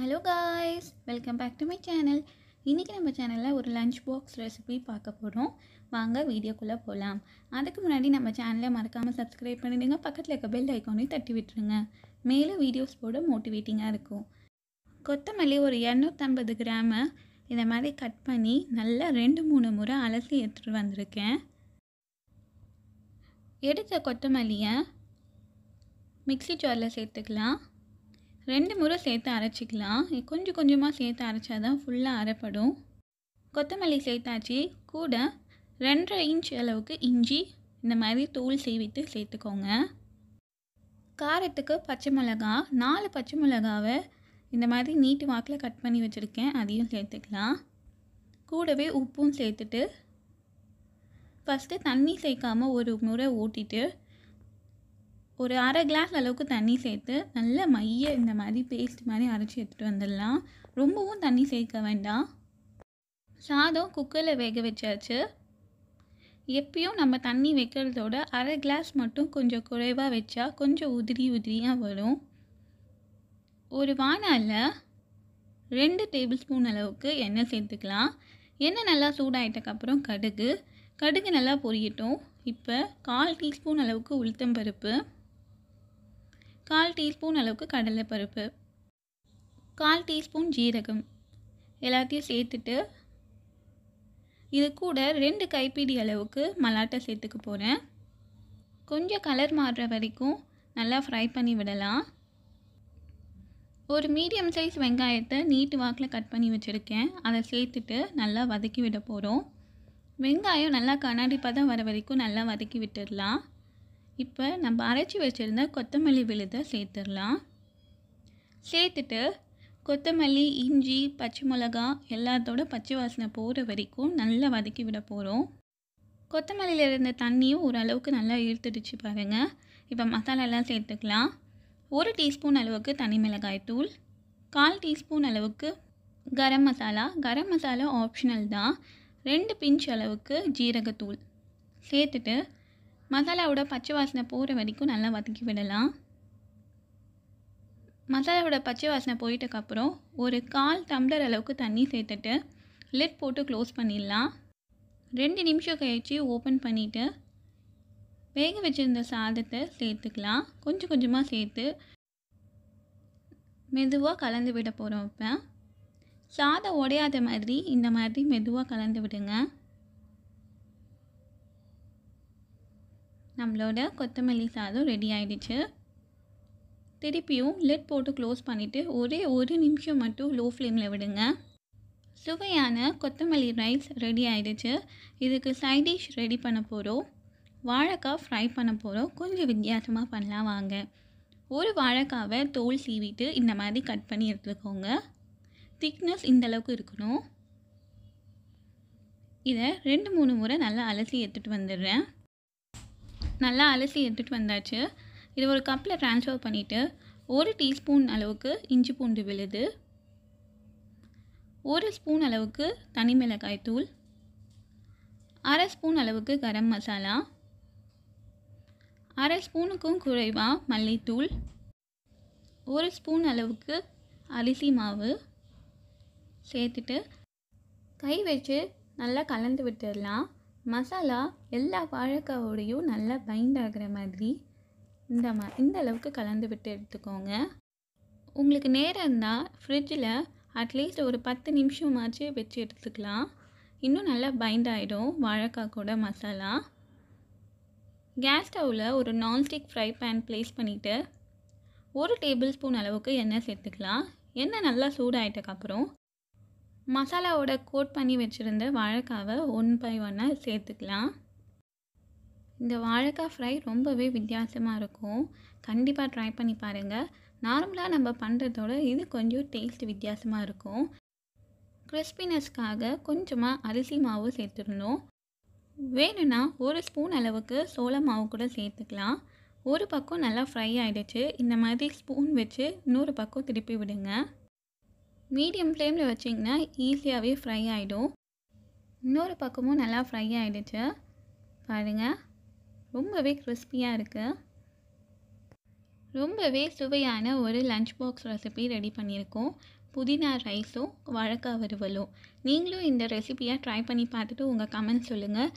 hello guys welcome back to my channel இன்றைக்கி நம்ம சேனலில் ஒரு லஞ்ச் பாக்ஸ் ரெசிபி பார்க்க போகிறோம் வாங்க வீடியோக்குள்ளே போகலாம் அதுக்கு முன்னாடி நம்ம சேனலை மறக்காமல் சப்ஸ்கிரைப் பண்ணிவிடுங்க பக்கத்தில் இருக்க பெல் ஐக்கானையும் தட்டி விட்டுருங்க மேலும் வீடியோஸ் போட மோட்டிவேட்டிங்காக இருக்கும் கொத்தமல்லி ஒரு இரநூத்தம்பது கிராமு இதை மாதிரி கட் பண்ணி நல்லா ரெண்டு மூணு முறை அலசி எடுத்துகிட்டு வந்திருக்கேன் எடுத்த கொத்தமல்லியை மிக்சி ஜாரில் சேர்த்துக்கலாம் ரெண்டு முறை சேர்த்து அரைச்சிக்கலாம் கொஞ்சம் கொஞ்சமாக சேர்த்து அரைச்சா தான் ஃபுல்லாக அரைப்படும் கொத்தமல்லி சேர்த்தாச்சு கூட ரெண்டரை இன்ச் அளவுக்கு இஞ்சி இந்த மாதிரி தூள் செய்வித்து சேர்த்துக்கோங்க காரத்துக்கு பச்சை மிளகா நாலு பச்சை மிளகாவை இந்த மாதிரி நீட்டு வாக்கில் கட் பண்ணி வச்சுருக்கேன் அதையும் சேர்த்துக்கலாம் கூடவே உப்பும் சேர்த்துட்டு ஃபஸ்ட்டு தண்ணி சேர்க்காமல் ஒரு முறை ஊட்டிட்டு ஒரு அரை கிளாஸ் அளவுக்கு தண்ணி சேர்த்து நல்ல மைய இந்த மாதிரி பேஸ்ட் மாதிரி அரைச்சி எடுத்துகிட்டு வந்துடலாம் ரொம்பவும் தண்ணி சேர்க்க வேண்டாம் சாதம் குக்கரில் வேக வச்சாச்சு எப்பயும் நம்ம தண்ணி வைக்கிறதோட அரை கிளாஸ் மட்டும் கொஞ்சம் குறைவாக வச்சா கொஞ்சம் உதிரி உதிரியாக வரும் ஒரு வானால் ரெண்டு டேபிள் ஸ்பூன் அளவுக்கு எண்ணெய் சேர்த்துக்கலாம் எண்ணெய் நல்லா சூடாயிட்டக்கப்புறம் கடுகு கடுகு நல்லா பொரியட்டும் இப்போ கால் டீஸ்பூன் அளவுக்கு உளுத்தம்பருப்பு கால் டீஸ்பூன் அளவுக்கு கடலை பருப்பு கால் டீஸ்பூன் ஜீரகம் எல்லாத்தையும் சேர்த்துட்டு இது கூட ரெண்டு கைப்பிடி அளவுக்கு மலாட்டை சேர்த்துக்க போகிறேன் கொஞ்சம் கலர் மாறுற வரைக்கும் நல்லா ஃப்ரை பண்ணி விடலாம் ஒரு மீடியம் சைஸ் வெங்காயத்தை நீட்டு வாக்கில் கட் பண்ணி வச்சுருக்கேன் அதை சேர்த்துட்டு நல்லா வதக்கி விட போகிறோம் வெங்காயம் நல்லா கண்ணாடி பதம் வர வரைக்கும் நல்லா வதக்கி விட்டுடலாம் இப்போ நம்ம அரைச்சி வச்சுருந்த கொத்தமல்லி விழுதை சேர்த்துடலாம் சேர்த்துட்டு கொத்தமல்லி இஞ்சி பச்சை மிளகா எல்லாத்தோட பச்சை வாசனை போகிற வரைக்கும் நல்லா வதக்கி விட போகிறோம் கொத்தமல்லியில் இருந்த தண்ணியும் ஓரளவுக்கு நல்லா இழுத்துடுச்சு பாருங்கள் இப்போ மசாலாலாம் சேர்த்துக்கலாம் ஒரு டீஸ்பூன் அளவுக்கு தனி மிளகாய் தூள் கால் டீஸ்பூன் அளவுக்கு கரம் மசாலா கரம் மசாலா ஆப்ஷனல் தான் ரெண்டு பிஞ்ச் அளவுக்கு ஜீரகத்தூள் சேர்த்துட்டு மசாலாவோட பச்சை வாசனை போகிற வரைக்கும் நல்லா வதக்கி விடலாம் மசாலாவோட பச்சை வாசனை போயிட்டக்கப்புறம் ஒரு கால் டம்ளர் அளவுக்கு தண்ணி சேர்த்துட்டு லிட் போட்டு க்ளோஸ் பண்ணிடலாம் ரெண்டு நிமிஷம் கழித்து ஓப்பன் பண்ணிவிட்டு வேக வச்சுருந்த சாதத்தை சேர்த்துக்கலாம் கொஞ்சம் கொஞ்சமாக சேர்த்து மெதுவாக கலந்து விட போகிறோம் இப்போ சாதம் உடையாத மாதிரி இந்த மாதிரி மெதுவாக கலந்து விடுங்க நம்மளோட கொத்தமல்லி சாதம் ரெடி ஆகிடுச்சு திருப்பியும் லெட் போட்டு க்ளோஸ் பண்ணிவிட்டு ஒரே ஒரு நிமிஷம் மட்டும் லோ ஃப்ளேமில் விடுங்க சுவையான கொத்தமல்லி ரைஸ் ரெடி ஆகிடுச்சு இதுக்கு சைட் டிஷ் ரெடி பண்ண போகிறோம் வாழைக்காய் ஃப்ரை பண்ண போகிறோம் கொஞ்சம் வித்தியாசமாக பண்ணலாம் வாங்க ஒரு வாழைக்காவை தோல் சீவிட்டு இந்த மாதிரி கட் பண்ணி எடுத்துக்கோங்க திக்னஸ் இந்தளவுக்கு இருக்கணும் இதை ரெண்டு மூணு முறை நல்லா அலசி எடுத்துகிட்டு வந்துடுறேன் நல்லா அலசி எடுத்துகிட்டு வந்தாச்சு இது ஒரு கப்பில் ட்ரான்ஸ்ஃபர் பண்ணிவிட்டு ஒரு டீஸ்பூன் அளவுக்கு இஞ்சி பூண்டு விழுது ஒரு ஸ்பூன் அளவுக்கு தனி மிளகாய் தூள் அரை ஸ்பூன் அளவுக்கு கரம் மசாலா அரை ஸ்பூனுக்கும் குறைவாக மல்லித்தூள் ஒரு ஸ்பூன் அளவுக்கு அரிசி மாவு சேர்த்துட்டு கை வச்சு நல்லா கலந்து விட்டுடலாம் மசாலா எல்லா வாழைக்காவோடையும் நல்லா பைண்ட் ஆகிற மாதிரி இந்த மா இந்த அளவுக்கு கலந்து விட்டு எடுத்துக்கோங்க உங்களுக்கு நேரம் இருந்தால் ஃப்ரிட்ஜில் அட்லீஸ்ட் ஒரு பத்து நிமிஷமாச்சு வச்சு எடுத்துக்கலாம் இன்னும் நல்லா பைண்ட் ஆகிடும் வாழைக்காய் கூட மசாலா கேஸ் ஸ்டவ்வில் ஒரு நான்ஸ்டிக் ஃப்ரை பேன் ப்ளேஸ் பண்ணிவிட்டு ஒரு டேபிள் ஸ்பூன் அளவுக்கு எண்ணெய் சேர்த்துக்கலாம் எண்ணெய் நல்லா சூடாகிட்டக்கப்புறம் மசாலாவோட கோட் பண்ணி வச்சுருந்த வாழைக்காவை ஒன் பை ஒன்னாக சேர்த்துக்கலாம் இந்த வாழைக்காய் ஃப்ரை ரொம்பவே வித்தியாசமாக இருக்கும் கண்டிப்பாக ட்ரை பண்ணி பாருங்கள் நார்மலாக நம்ம பண்ணுறதோட இது கொஞ்சம் டேஸ்ட் வித்தியாசமாக இருக்கும் க்ரிஸ்பினஸ்க்காக கொஞ்சமாக அரிசி மாவு சேர்த்துருந்தோம் வேணும்னா ஒரு ஸ்பூன் அளவுக்கு சோள மாவு கூட சேர்த்துக்கலாம் ஒரு பக்கம் நல்லா ஃப்ரை ஆகிடுச்சு இந்த மாதிரி ஸ்பூன் வச்சு இன்னொரு பக்கம் திருப்பி விடுங்க மீடியம் ஃப்ளேமில் வச்சிங்கன்னா ஈஸியாகவே ஃப்ரை ஆகிடும் இன்னொரு பக்கமும் நல்லா ஃப்ரை ஆகிடுச்சு பாருங்கள் ரொம்பவே க்ரிஸ்பியாக இருக்குது ரொம்பவே சுவையான ஒரு லஞ்ச் பாக்ஸ் ரெசிபி ரெடி பண்ணியிருக்கோம் புதினா ரைஸும் வழக்கா வறுவலும் நீங்களும் இந்த ரெசிபியை ட்ரை பண்ணி பார்த்துட்டு உங்கள் கமெண்ட் சொல்லுங்கள்